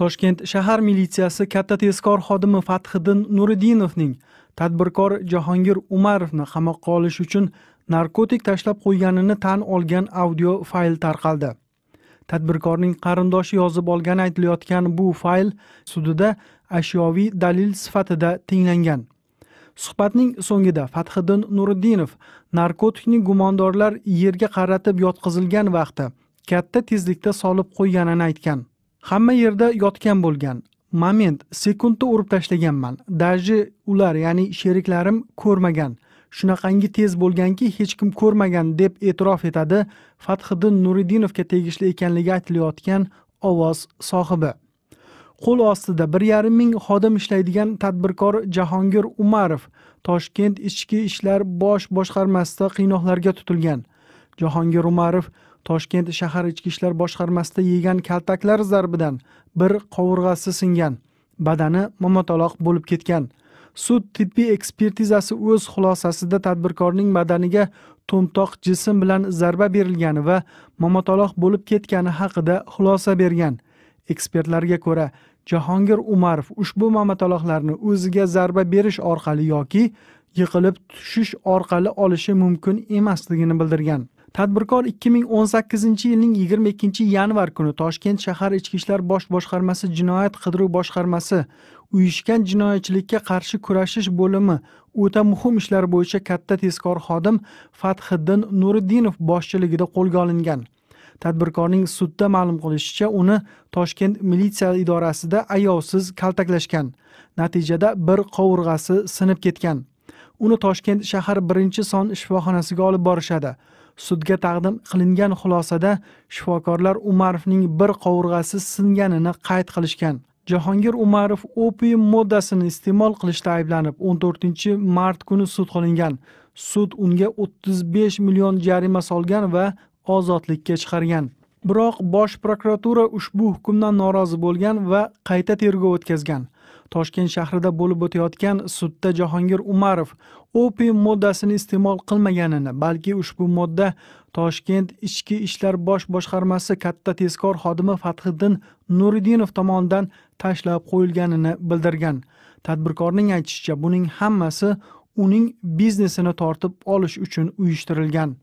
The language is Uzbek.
toshkent shahar militsiyasi katta tezkor xodimi fathiddin nuridinovning tadbirkor jahongir umarovni qamoqqa olish uchun narkotik tashlab qo'yganini tan olgan audio fayl tarqaldi tadbirkorning qarindoshi yozib olgani aytilayotgan bu fayl sudida ashyoviy dalil sifatida tinglangan suhbatning so'ngida fathiddin nuriddinov narkotikni gumondorlar yerga qaratib yotqizilgan vaqti katta tezlikda solib qo'yganini aytgan hamma yerda yotgan bo'lgan moment sekundda urib tashlaganman даже ular ya'ni sheriklarim ko'rmagan shunaqangi tez bo'lganki hech kim ko'rmagan deb e'tirof etadi fathiddin nuriddinovga tegishli ekanligi aytilayotgan ovoz sohibi qo'l ostida bir yarim ming xodim ishlaydigan tadbirkor jahongir umarov toshkent ichki ishlar bosh boshqarmasida qiynoqlarga tutilgan jahongir umarov toshkent shahar ichki ishlar boshqarmasida yegan kaltaklar zarbidan bir qovurg'asi singan badani momotaloq bo'lib ketgan sud tibbiy ekspertizasi o'z xulosasida tadbirkorning badaniga to'mtoq jism bilan zarba berilgani va momotaloq bo'lib ketgani haqida xulosa bergan ekspertlarga ko'ra jahongir umarov ushbu momataloqlarni o'ziga zarba berish orqali yoki yiqilib tushish orqali olishi mumkin emasligini bildirgan tadbirkor 2018 yilning 22 yanvar kuni toshkent shahar ichki ishlar bosh boshqarmasi jinoyat qidiruv boshqarmasi uyushgan jinoyatchilikka qarshi kurashish bo'limi o'ta muhim ishlar bo'yicha katta tezkor xodim fathiddin nuriddinov boshchiligida qo'lga olingan tadbirkorning sudda ma'lum qilishicha uni toshkent militsiya idorasida ayovsiz kaltaklashgan natijada bir qovurg'asi sinib ketgan uni toshkent shahar birinchi son shifoxonasiga olib borishadi sudga taqdim qilingan xulosada shifokorlar Umarovning bir qovurg'asi singanini qayd qilishgan. Jahongir Umarov opium moddasini iste'mol qilishda ayblanib 14 mart kuni sud qilingan. Sud unga 35 million jarima solgan va ozodlikka chiqargan. Biroq bosh prokuratura ushbu hukmdan norozi bo'lgan va qayta tergov o'tkazgan. toshkent shahrida bo'lib o'tayotgan sudda jahongir umarov opi moddasini iste'mol qilmaganini balki ushbu modda toshkent ichki ishlar bosh boshqarmasi katta tezkor xodimi fathiddin nuriddinov tomonidan tashlab qo'yilganini bildirgan tadbirkorning aytishicha buning hammasi uning biznesini tortib olish uchun uyushtirilgan